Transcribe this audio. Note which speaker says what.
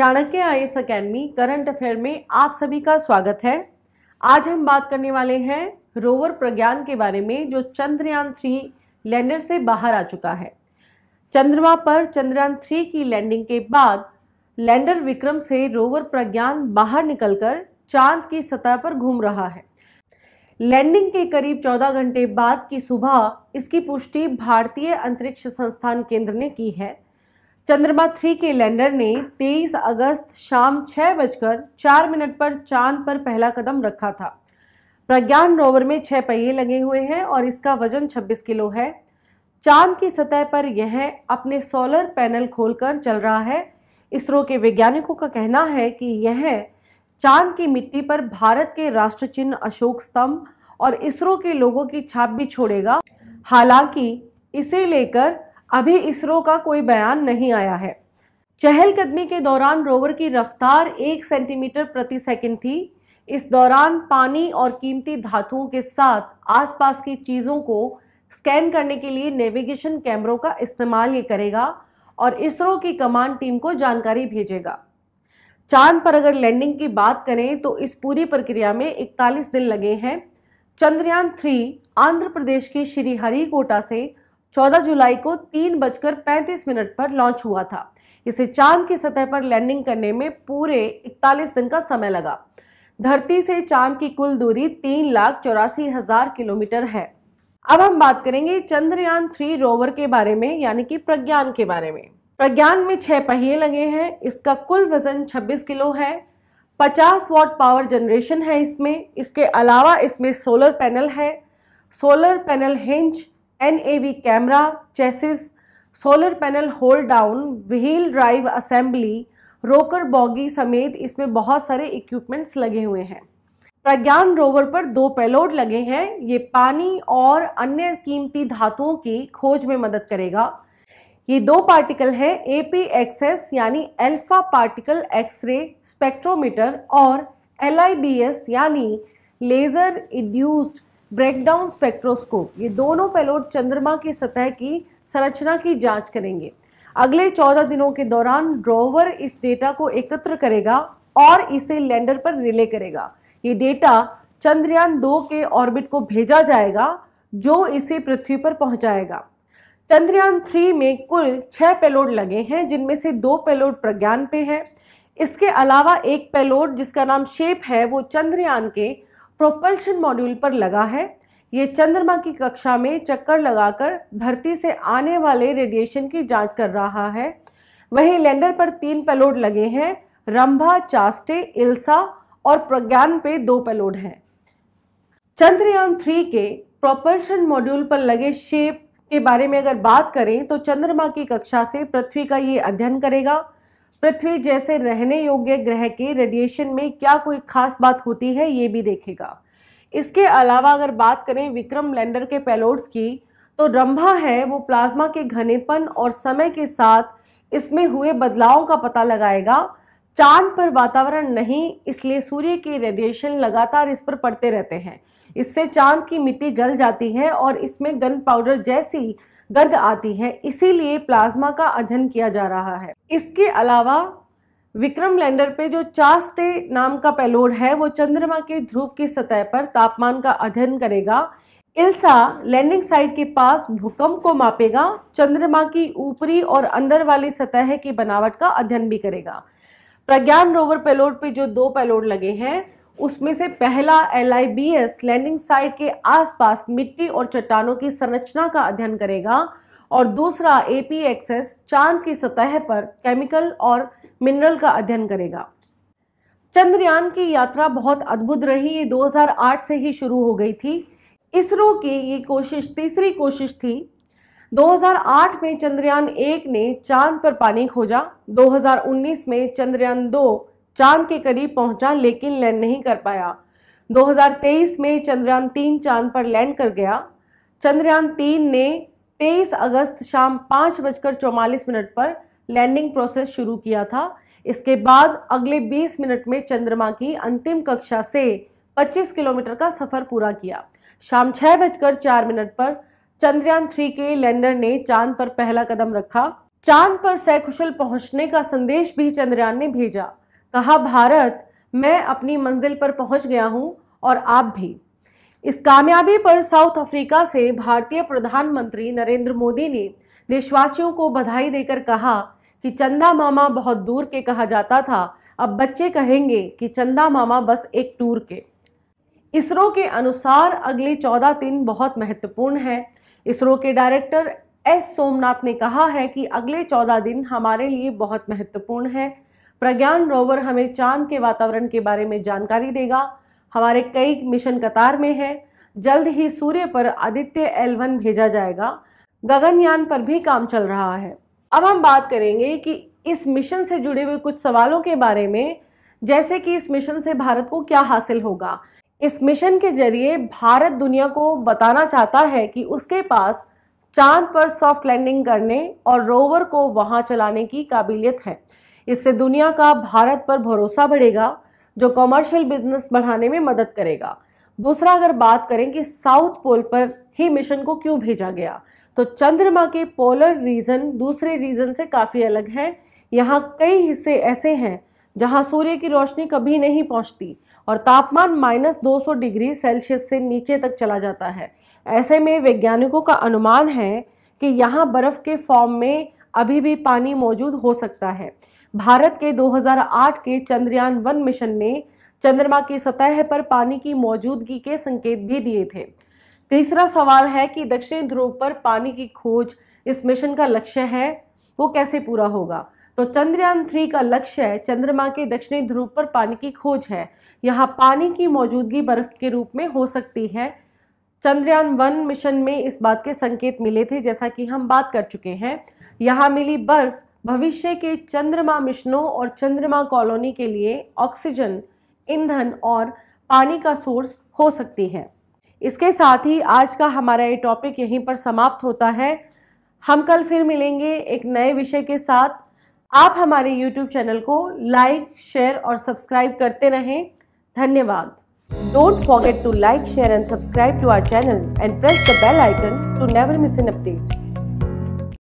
Speaker 1: Chanakya I S academy current affair में आप सभी का स्वागत है आज हम बात करने वाले हैं रोवर प्रज्ञान के बारे में जो चंद्रयान थ्री लैंडर से बाहर आ चुका है चंद्रमा पर चंद्रयान थ्री की लैंडिंग के बाद लैंडर विक्रम से रोवर प्रज्ञान बाहर निकलकर चांद की सतह पर घूम रहा है लैंडिंग के करीब 14 घंटे बाद की सुबह इसकी पुष्टि भारतीय अंतरिक्ष संस्थान केंद्र ने की है चंद्रमा थ्री के लैंडर ने 23 अगस्त शाम छह बजकर चार मिनट पर चांद पर पहला कदम रखा था प्रज्ञान रोवर में छह पहिए लगे हुए हैं और इसका वजन 26 किलो है चांद की सतह पर यह अपने सोलर पैनल खोलकर चल रहा है इसरो के वैज्ञानिकों का कहना है कि यह चांद की मिट्टी पर भारत के राष्ट्र चिन्ह अशोक स्तंभ और इसरो के लोगों की छाप भी छोड़ेगा हालांकि इसे लेकर अभी इसरो का कोई बयान नहीं आया है चहलकदमी के दौरान रोवर की रफ्तार एक सेंटीमीटर प्रति सेकंड थी इस दौरान पानी और कीमती धातुओं के साथ आसपास की चीज़ों को स्कैन करने के लिए नेविगेशन कैमरों का इस्तेमाल ये करेगा और इसरो की कमांड टीम को जानकारी भेजेगा चांद पर अगर लैंडिंग की बात करें तो इस पूरी प्रक्रिया में 41 दिन लगे हैं चंद्रयान थ्री आंध्र प्रदेश के श्रीहरिकोटा से 14 जुलाई को तीन बजकर पैंतीस मिनट पर लॉन्च हुआ था इसे चांद की सतह पर लैंडिंग करने में पूरे 41 दिन का समय लगा धरती से चांद की कुल दूरी तीन लाख चौरासी हजार किलोमीटर है अब हम बात करेंगे चंद्रयान थ्री रोवर के बारे में यानी कि प्रज्ञान के बारे में प्रज्ञान में छह पहिए लगे हैं इसका कुल वजन 26 किलो है 50 वॉट पावर जनरेशन है इसमें इसके अलावा इसमें सोलर पैनल है solar panel hinge an camera chassis solar panel hold down wheel drive assembly rocker bogie समेत इसमें बहुत सारे इक्विपमेंट्स लगे हुए हैं प्रज्ञान रोवर पर दो पेलोड लगे हैं ये पानी और अन्य कीमती धातुओं की खोज में मदद करेगा ये दो पार्टिकल हैं ए पी एक्सएस यानी एल्फा पार्टिकल एक्सरे स्पेक्ट्रोमीटर और एल आई बी एस यानी लेज़र इंड्यूस्ड ब्रेकडाउन स्पेक्ट्रोस्कोप ये दोनों पेलोड चंद्रमा की सतह की संरचना की जांच करेंगे अगले चौदह दिनों के दौरान रोवर इस डेटा को एकत्र करेगा और इसे लैंडर पर रिले करेगा ये डेटा चंद्रयान दो के ऑर्बिट को भेजा जाएगा जो इसे पृथ्वी पर पहुंचाएगा चंद्रयान थ्री में कुल छः पेलोड लगे हैं जिनमें से दो पेलोड प्रज्ञान पे है इसके अलावा एक पेलोड जिसका नाम शेप है वो चंद्रयान के प्रोपल्शन मॉड्यूल पर लगा है ये चंद्रमा की कक्षा में चक्कर लगाकर धरती से आने वाले रेडिएशन की जांच कर रहा है वहीं लैंडर पर तीन पेलोड लगे हैं रंभा चास्टे इल्सा और प्रज्ञान पे दो पेलोड हैं चंद्रयान थ्री के प्रोपल्शन मॉड्यूल पर लगे शेप के बारे में अगर बात करें तो चंद्रमा की कक्षा से पृथ्वी का ये अध्ययन करेगा पृथ्वी जैसे रहने योग्य ग्रह के रेडिएशन में क्या कोई खास बात होती है ये भी देखेगा इसके अलावा अगर बात करें विक्रम लैंडर के पेलोड्स की तो रंभा है वो प्लाज्मा के घनेपन और समय के साथ इसमें हुए बदलावों का पता लगाएगा चांद पर वातावरण नहीं इसलिए सूर्य के रेडिएशन लगातार इस पर पड़ते रहते हैं इससे चांद की मिट्टी जल जाती है और इसमें गन पाउडर जैसी गर्द आती है इसीलिए प्लाज्मा का अध्ययन किया जा रहा है इसके अलावा विक्रम लैंडर पे जो चास्टे नाम का पेलोड है वो चंद्रमा के ध्रुव की सतह पर तापमान का अध्ययन करेगा इल्सा लैंडिंग साइट के पास भूकंप को मापेगा चंद्रमा की ऊपरी और अंदर वाली सतह की बनावट का अध्ययन भी करेगा प्रज्ञान रोवर पेलोड पे जो दो पेलोड लगे हैं उसमें से पहला एल लैंडिंग साइट के आसपास मिट्टी और चट्टानों की संरचना का अध्ययन करेगा और दूसरा ए एक्सेस चांद की सतह पर केमिकल और मिनरल का अध्ययन करेगा चंद्रयान की यात्रा बहुत अद्भुत रही ये 2008 से ही शुरू हो गई थी इसरो की ये कोशिश तीसरी कोशिश थी 2008 में चंद्रयान एक ने चांद पर पानी खोजा 2019 में चंद्रयान दो चांद के करीब पहुंचा लेकिन लैंड नहीं कर पाया 2023 में चंद्रयान तीन चांद पर लैंड कर गया चंद्रयान तीन ने 23 अगस्त शाम पाँच बजकर चौवालीस मिनट पर लैंडिंग प्रोसेस शुरू किया था इसके बाद अगले 20 मिनट में चंद्रमा की अंतिम कक्षा से 25 किलोमीटर का सफर पूरा किया शाम छः बजकर चार मिनट पर चंद्रयान थ्री के लैंडर ने चांद पर पहला कदम रखा चांद पर सैकुशल पहुंचने का संदेश भी चंद्रयान ने भेजा कहा भारत मैं अपनी मंजिल पर पहुंच गया हूं और आप भी इस कामयाबी पर साउथ अफ्रीका से भारतीय प्रधानमंत्री नरेंद्र मोदी ने देशवासियों को बधाई देकर कहा कि चंदा मामा बहुत दूर के कहा जाता था अब बच्चे कहेंगे कि चंदा मामा बस एक टूर के इसरो के अनुसार अगले चौदह दिन बहुत महत्वपूर्ण है इसरो के डायरेक्टर एस सोमनाथ ने कहा है कि अगले चौदह दिन हमारे लिए बहुत महत्वपूर्ण है प्रज्ञान रोवर हमें चांद के वातावरण के बारे में जानकारी देगा हमारे कई मिशन कतार में है जल्द ही सूर्य पर आदित्य एल वन भेजा जाएगा गगनयान पर भी काम चल रहा है अब हम बात करेंगे कि इस मिशन से जुड़े हुए कुछ सवालों के बारे में जैसे कि इस मिशन से भारत को क्या हासिल होगा इस मिशन के जरिए भारत दुनिया को बताना चाहता है कि उसके पास चांद पर सॉफ्ट लैंडिंग करने और रोवर को वहां चलाने की काबिलियत है इससे दुनिया का भारत पर भरोसा बढ़ेगा जो कॉमर्शियल बिजनेस बढ़ाने में मदद करेगा दूसरा अगर बात करें कि साउथ पोल पर ही मिशन को क्यों भेजा गया तो चंद्रमा के पोलर रीजन दूसरे रीजन से काफ़ी अलग है यहाँ कई हिस्से ऐसे हैं जहाँ सूर्य की रोशनी कभी नहीं पहुँचती और तापमान माइनस दो डिग्री सेल्सियस से नीचे तक चला जाता है ऐसे में वैज्ञानिकों का अनुमान है कि यहाँ बर्फ़ के फॉर्म में अभी भी पानी मौजूद हो सकता है भारत के 2008 के चंद्रयान वन मिशन ने चंद्रमा की सतह पर पानी की मौजूदगी के संकेत भी दिए थे तीसरा सवाल है कि दक्षिणी ध्रुव पर पानी की खोज इस मिशन का लक्ष्य है वो कैसे पूरा होगा तो चंद्रयान थ्री का लक्ष्य चंद्रमा के दक्षिणी ध्रुव पर पानी की खोज है यहाँ पानी की मौजूदगी बर्फ के रूप में हो सकती है चंद्रयान वन मिशन में इस बात के संकेत मिले थे जैसा कि हम बात कर चुके हैं यहाँ मिली बर्फ भविष्य के चंद्रमा मिशनों और चंद्रमा कॉलोनी के लिए ऑक्सीजन ईंधन और पानी का सोर्स हो सकती है इसके साथ ही आज का हमारा ये टॉपिक यहीं पर समाप्त होता है हम कल फिर मिलेंगे एक नए विषय के साथ आप हमारे यूट्यूब चैनल को लाइक शेयर और सब्सक्राइब करते रहें धन्यवाद don't forget to like share and subscribe to our channel and press the bell icon to never miss an update